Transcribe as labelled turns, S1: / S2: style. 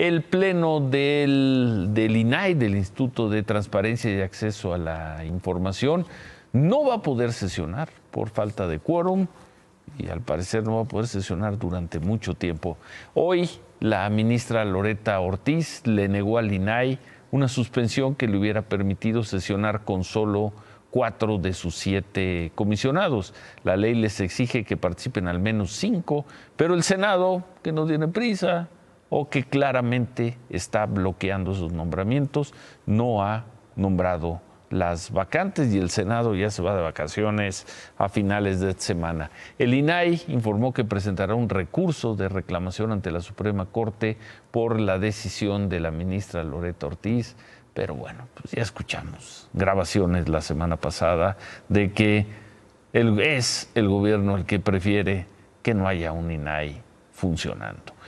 S1: El Pleno del, INAI, del Instituto de Transparencia y Acceso a la Información, no va a poder sesionar por falta de quórum y al parecer no va a poder sesionar durante mucho tiempo. Hoy la ministra Loreta Ortiz le negó al INAI una suspensión que le hubiera permitido sesionar con solo cuatro de sus siete comisionados. La ley les exige que participen al menos cinco, pero el Senado, que no tiene prisa, o que claramente está bloqueando sus nombramientos, no ha nombrado las vacantes y el Senado ya se va de vacaciones a finales de semana. El INAI informó que presentará un recurso de reclamación ante la Suprema Corte por la decisión de la ministra Loreta Ortiz, pero bueno, pues ya escuchamos grabaciones la semana pasada de que es el gobierno el que prefiere que no haya un INAI funcionando.